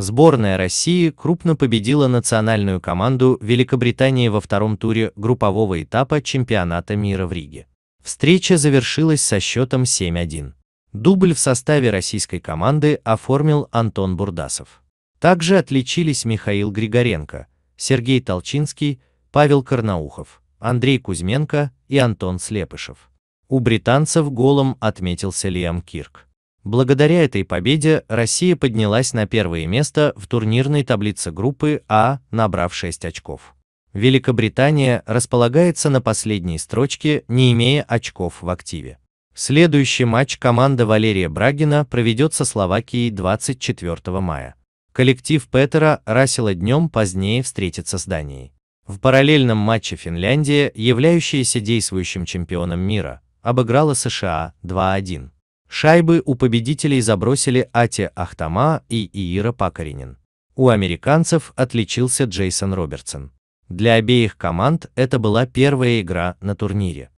Сборная России крупно победила национальную команду Великобритании во втором туре группового этапа чемпионата мира в Риге. Встреча завершилась со счетом 7-1. Дубль в составе российской команды оформил Антон Бурдасов. Также отличились Михаил Григоренко, Сергей Толчинский, Павел Карнаухов, Андрей Кузьменко и Антон Слепышев. У британцев голом отметился Лиам Кирк. Благодаря этой победе Россия поднялась на первое место в турнирной таблице группы А, набрав 6 очков. Великобритания располагается на последней строчке, не имея очков в активе. Следующий матч команда Валерия Брагина проведет со Словакией 24 мая. Коллектив Петера Расила днем позднее встретится с Данией. В параллельном матче Финляндия, являющаяся действующим чемпионом мира, обыграла США 2-1. Шайбы у победителей забросили Ате Ахтама и Иира Пакаринин. У американцев отличился Джейсон Робертсон. Для обеих команд это была первая игра на турнире.